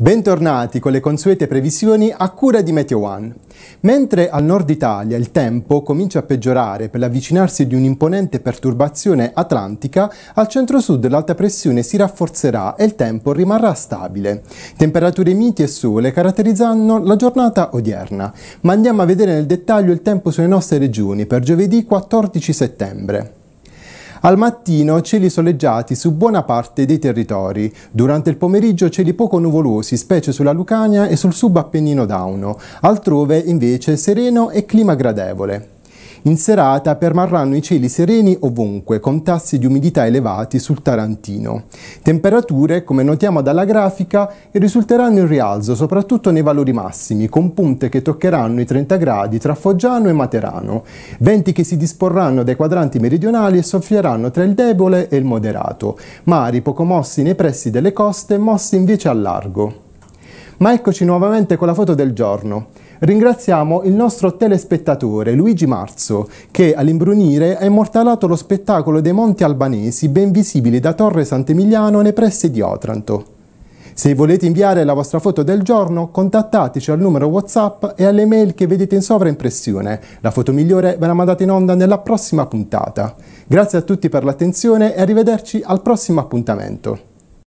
Bentornati con le consuete previsioni a cura di Meteo One. Mentre al nord Italia il tempo comincia a peggiorare per l'avvicinarsi di un'imponente perturbazione atlantica, al centro-sud l'alta pressione si rafforzerà e il tempo rimarrà stabile. Temperature miti e sole caratterizzano la giornata odierna, ma andiamo a vedere nel dettaglio il tempo sulle nostre regioni per giovedì 14 settembre. Al mattino cieli soleggiati su buona parte dei territori, durante il pomeriggio cieli poco nuvolosi, specie sulla Lucania e sul subappennino Dauno, altrove invece sereno e clima gradevole. In serata permarranno i cieli sereni ovunque, con tassi di umidità elevati sul Tarantino. Temperature, come notiamo dalla grafica, risulteranno in rialzo, soprattutto nei valori massimi, con punte che toccheranno i 30 gradi tra Foggiano e Materano, venti che si disporranno dai quadranti meridionali e soffieranno tra il debole e il moderato, mari poco mossi nei pressi delle coste, mossi invece a largo. Ma eccoci nuovamente con la foto del giorno. Ringraziamo il nostro telespettatore Luigi Marzo che all'imbrunire ha immortalato lo spettacolo dei Monti Albanesi ben visibili da Torre Sant'Emiliano nei pressi di Otranto. Se volete inviare la vostra foto del giorno, contattateci al numero WhatsApp e alle mail che vedete in sovraimpressione. La foto migliore verrà mandata in onda nella prossima puntata. Grazie a tutti per l'attenzione e arrivederci al prossimo appuntamento.